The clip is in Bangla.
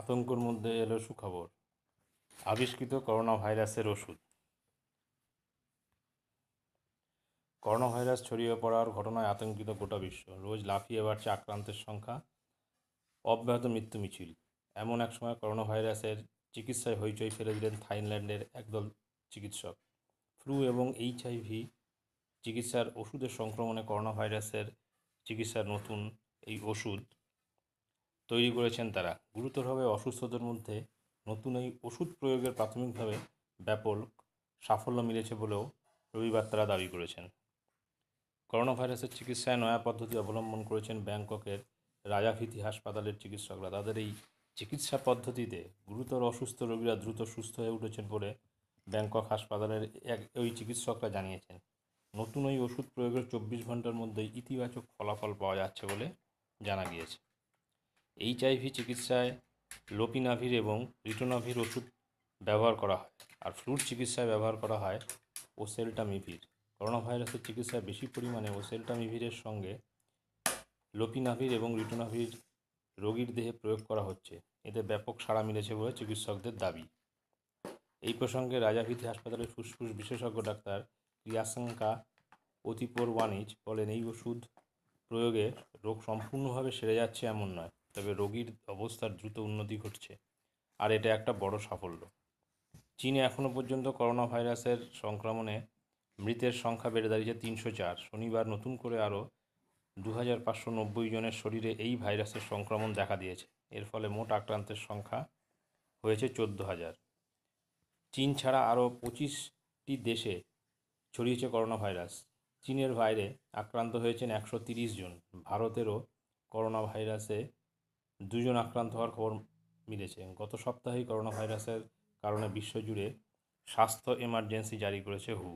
আতঙ্কর মধ্যে এলো সুখবর আবিষ্কৃত করোনা ভাইরাসের ওষুধ করোনা ভাইরাস ছড়িয়ে পড়ার ঘটনায় আতঙ্কিত গোটা বিশ্ব রোজ লাফিয়ে বাড়ছে আক্রান্তের সংখ্যা অব্যাহত মৃত্যু মিছিল এমন এক সময় করোনা ভাইরাসের চিকিৎসায় হইচই ফেলে দিলেন থাইল্যান্ডের একদল চিকিৎসক ফ্লু এবং এইচআইভি চিকিৎসার ওষুধের সংক্রমণে করোনা ভাইরাসের চিকিৎসার নতুন এই ওষুধ তৈরি করেছেন তারা গুরুতরভাবে অসুস্থদের মধ্যে নতুন এই ওষুধ প্রয়োগের প্রাথমিকভাবে ব্যাপক সাফল্য মিলেছে বলেও রবিবার তারা দাবি করেছেন করোনা ভাইরাসের চিকিৎসায় নয়া পদ্ধতি অবলম্বন করেছেন ব্যাংককের রাজাভীতি হাসপাতালের চিকিৎসকরা তাদের এই চিকিৎসা পদ্ধতিতে গুরুতর অসুস্থ রোগীরা দ্রুত সুস্থ হয়ে উঠেছেন বলে ব্যাংকক হাসপাতালের এক ওই চিকিৎসকরা জানিয়েছেন নতুন ওই ওষুধ প্রয়োগের চব্বিশ ঘন্টার মধ্যে ইতিবাচক ফলাফল পাওয়া যাচ্ছে বলে জানা গিয়েছে এইচআইভি চিকিৎসায় লোপিনাভির এবং রিটোনাভির ওষুধ ব্যবহার করা হয় আর ফ্লুর চিকিৎসায় ব্যবহার করা হয় ওসেলটামিভির করোনা ভাইরাসের চিকিৎসায় বেশি পরিমাণে ওসেলটামিভিরের সঙ্গে লোপিনাভির এবং রিটোনাভির রোগীর দেহে প্রয়োগ করা হচ্ছে এতে ব্যাপক সাড়া মিলেছে বলে চিকিৎসকদের দাবি এই প্রসঙ্গে রাজাভিথি হাসপাতালের ফুসফুস বিশেষজ্ঞ ডাক্তার ক্রিয়াশঙ্কা অতিপর ওয়ানিজ বলেন এই ওষুধ প্রয়োগে রোগ সম্পূর্ণভাবে সেরে যাচ্ছে এমন নয় তবে রোগীর অবস্থার দ্রুত উন্নতি ঘটছে আর এটা একটা বড় সাফল্য চীনে এখনও পর্যন্ত করোনা ভাইরাসের সংক্রমণে মৃতের সংখ্যা বেড়ে দাঁড়িয়েছে তিনশো চার শনিবার নতুন করে আরও দু হাজার পাঁচশো নব্বই জনের শরীরে এই ভাইরাসের সংক্রমণ দেখা দিয়েছে এর ফলে মোট আক্রান্তের সংখ্যা হয়েছে চোদ্দ হাজার চীন ছাড়া আরও পঁচিশটি দেশে ছড়িয়েছে করোনা ভাইরাস চীনের বাইরে আক্রান্ত হয়েছেন একশো তিরিশ জন ভারতেরও করোনা ভাইরাসে দুজন আক্রান্ত হওয়ার খবর মিলেছে গত সপ্তাহেই করোনা ভাইরাসের কারণে বিশ্বজুড়ে স্বাস্থ্য এমার্জেন্সি জারি করেছে হু